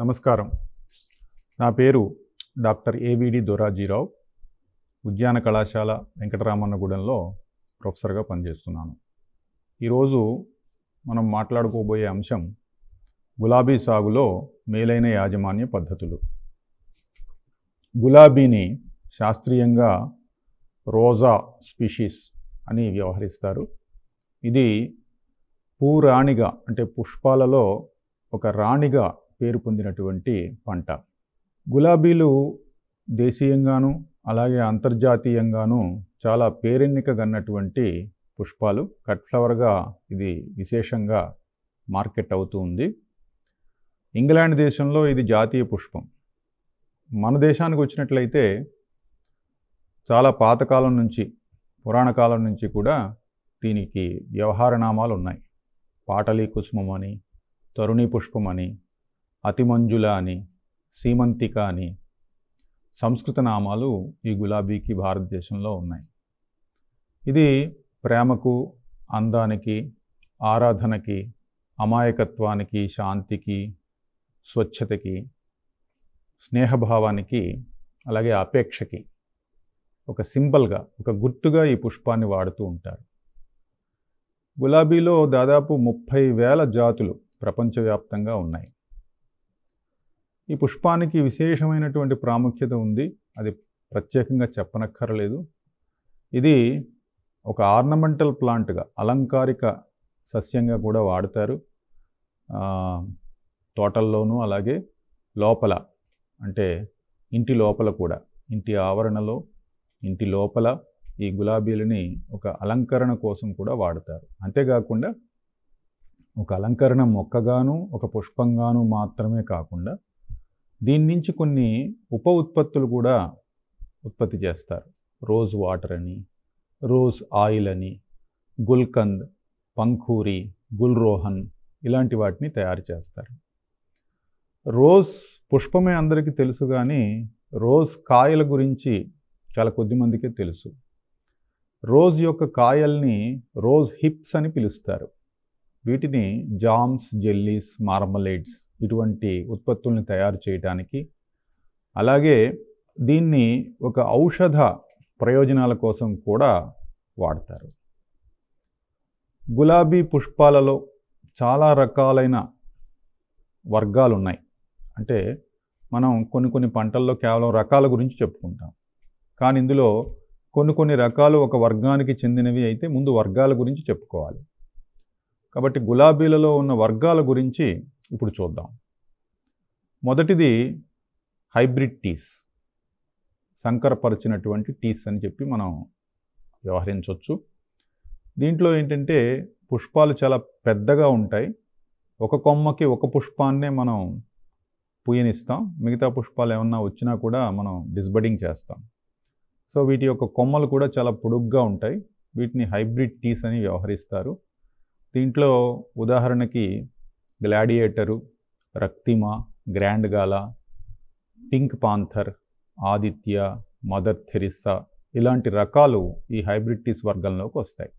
నమస్కారం నా పేరు డాక్టర్ ఏవిడి దొరాజీరావు ఉద్యాన కళాశాల వెంకటరామన్నగూడెంలో ప్రొఫెసర్గా పనిచేస్తున్నాను ఈరోజు మనం మాట్లాడుకోబోయే అంశం గులాబీ సాగులో మేలైన యాజమాన్య పద్ధతులు గులాబీని శాస్త్రీయంగా రోజా స్పీషీస్ అని వ్యవహరిస్తారు ఇది పూరాణిగా అంటే పుష్పాలలో ఒక రాణిగా పేరు పొందినటువంటి పంట గులాబీలు దేశీయంగాను అలాగే అంతర్జాతీయంగాను చాలా పేరెన్నిక గన్నటువంటి పుష్పాలు కట్ ఫ్లవర్గా ఇది విశేషంగా మార్కెట్ అవుతూ ఉంది ఇంగ్లాండ్ దేశంలో ఇది జాతీయ పుష్పం మన దేశానికి వచ్చినట్లయితే చాలా పాతకాలం నుంచి పురాణ కాలం నుంచి కూడా దీనికి వ్యవహారనామాలు ఉన్నాయి పాటలీ కుసుమం అని తరుణీ పుష్పం అని అతిమంజుల అని సీమంతిక అని సంస్కృత నామాలు ఈ గులాబీకి భారతదేశంలో ఉన్నాయి ఇది ప్రేమకు అందానికి ఆరాధనకి అమాయకత్వానికి శాంతికి స్వచ్ఛతకి స్నేహభావానికి అలాగే అపేక్షకి ఒక సింపుల్గా ఒక గుర్తుగా ఈ పుష్పాన్ని వాడుతూ ఉంటారు గులాబీలో దాదాపు ముప్పై వేల జాతులు ప్రపంచవ్యాప్తంగా ఉన్నాయి ఈ పుష్పానికి విశేషమైనటువంటి ప్రాముఖ్యత ఉంది అది ప్రత్యేకంగా చెప్పనక్కర్లేదు ఇది ఒక ఆర్నమెంటల్ ప్లాంట్గా అలంకారిక సస్యంగా కూడా వాడతారు తోటల్లోనూ అలాగే లోపల అంటే ఇంటి లోపల కూడా ఇంటి ఆవరణలో ఇంటి లోపల ఈ గులాబీలని ఒక అలంకరణ కోసం కూడా వాడతారు అంతేకాకుండా ఒక అలంకరణ మొక్కగాను ఒక పుష్పంగాను మాత్రమే కాకుండా దీని నుంచి కొన్ని ఉప ఉత్పత్తులు కూడా ఉత్పత్తి చేస్తారు రోజ్ వాటర్ అని రోజ్ ఆయిల్ అని గుల్కంద్ పంఖూరి గుల్రోహన్ ఇలాంటి వాటిని తయారు చేస్తారు రోజ్ పుష్పమే అందరికీ తెలుసు కానీ రోజ్ కాయల గురించి చాలా కొద్ది మందికే తెలుసు రోజ్ యొక్క కాయల్ని రోజ్ హిప్స్ అని పిలుస్తారు వీటిని జామ్స్ జెల్లీస్ మార్మలేడ్స్ ఇటువంటి ఉత్పత్తుల్ని తయారు చేయడానికి అలాగే దీన్ని ఒక ఔషధ ప్రయోజనాల కోసం కూడా వాడతారు గులాబీ పుష్పాలలో చాలా రకాలైన వర్గాలు ఉన్నాయి అంటే మనం కొన్ని కొన్ని పంటల్లో కేవలం రకాల గురించి చెప్పుకుంటాం కానీ ఇందులో కొన్ని కొన్ని రకాలు ఒక వర్గానికి చెందినవి అయితే ముందు వర్గాల గురించి చెప్పుకోవాలి కాబట్టి గులాబీలలో ఉన్న వర్గాల గురించి ఇప్పుడు చూద్దాం మొదటిది హైబ్రిడ్ టీస్ సంకరపరిచినటువంటి టీస్ అని చెప్పి మనం వ్యవహరించవచ్చు దీంట్లో ఏంటంటే పుష్పాలు చాలా పెద్దగా ఉంటాయి ఒక కొమ్మకి ఒక పుష్పాన్నే మనం పూయనిస్తాం మిగతా పుష్పాలు ఏమన్నా వచ్చినా కూడా మనం డిస్బడింగ్ చేస్తాం సో వీటి యొక్క కొమ్మలు కూడా చాలా పొడుగ్గా ఉంటాయి వీటిని హైబ్రిడ్ టీస్ అని వ్యవహరిస్తారు దీంట్లో ఉదాహరణకి gladiator Raktima grand gala pink panther Aditya Mother Teresa ఇలాంటి రకాలు ఈ హైబ్రిటీస్ వర్గంలోకి వస్తాయి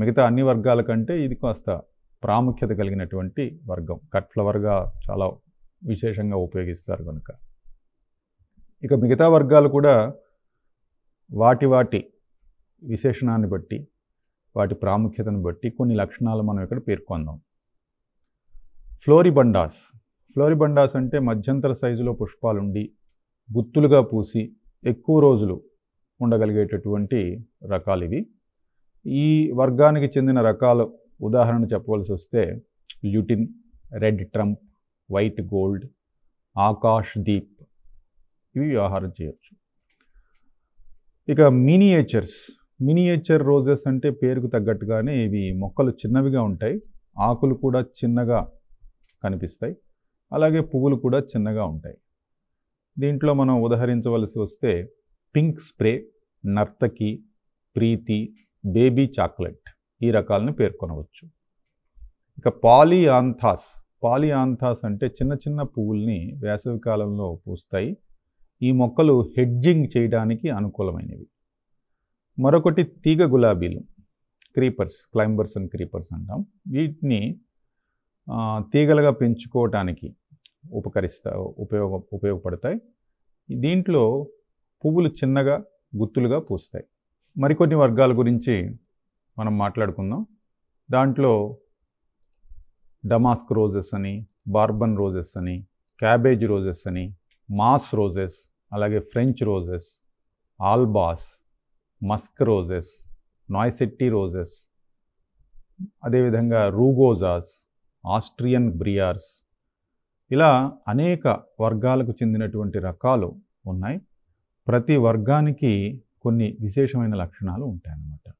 మిగతా అన్ని వర్గాల కంటే ఇది కాస్త ప్రాముఖ్యత కలిగినటువంటి వర్గం కట్ ఫ్లవర్గా చాలా విశేషంగా ఉపయోగిస్తారు కనుక ఇక మిగతా వర్గాలు కూడా వాటి వాటి విశేషణాన్ని బట్టి వాటి ప్రాముఖ్యతను బట్టి కొన్ని లక్షణాలు మనం ఇక్కడ పేర్కొందాం ఫ్లోరిబండాస్ ఫ్లోరిబండాస్ అంటే మధ్యంతర సైజులో పుష్పాలుండి గుత్తులుగా పూసి ఎక్కువ రోజులు ఉండగలిగేటటువంటి రకాలు ఇవి ఈ వర్గానికి చెందిన రకాలు ఉదాహరణ చెప్పవలసి వస్తే ల్యూటిన్ red trump white gold Akash Deep ఇవి వ్యవహారం చేయొచ్చు ఇక మినియేచర్స్ మినియేచర్ రోజెస్ అంటే పేరుకు తగ్గట్టుగానే ఇవి మొక్కలు చిన్నవిగా ఉంటాయి ఆకులు కూడా చిన్నగా కనిపిస్తాయి అలాగే పువ్వులు కూడా చిన్నగా ఉంటాయి దీంట్లో మనం ఉదహరించవలసి వస్తే pink spray Nartaki Preeti baby chocolate ఈ రకాలను పేర్కొనవచ్చు ఇక పాలియాంథాస్ పాలియాంథాస్ అంటే చిన్న చిన్న పువ్వుల్ని వేసవికాలంలో పూస్తాయి ఈ మొక్కలు హెడ్జింగ్ చేయడానికి అనుకూలమైనవి మరొకటి తీగ గులాబీలు క్రీపర్స్ క్లైంబర్స్ అండ్ క్రీపర్స్ అంటాం వీటిని తీగలుగా పెంచుకోవటానికి ఉపకరిస్తా ఉపయోగ ఉపయోగపడతాయి దీంట్లో పువ్వులు చిన్నగా గుత్తులుగా పూస్తాయి మరికొన్ని వర్గాల గురించి మనం మాట్లాడుకుందాం దాంట్లో డమాస్క్ రోజెస్ అని బార్బన్ రోజెస్ అని క్యాబేజ్ రోజెస్ అని మాస్ రోజెస్ అలాగే French roses albas musk roses noisette roses అదేవిధంగా రూగోజాస్ ఆస్ట్రియన్ బ్రియార్స్ ఇలా అనేక వర్గాలకు చెందినటువంటి రకాలు ఉన్నాయి ప్రతి వర్గానికి కొన్ని విశేషమైన లక్షణాలు ఉంటాయన్నమాట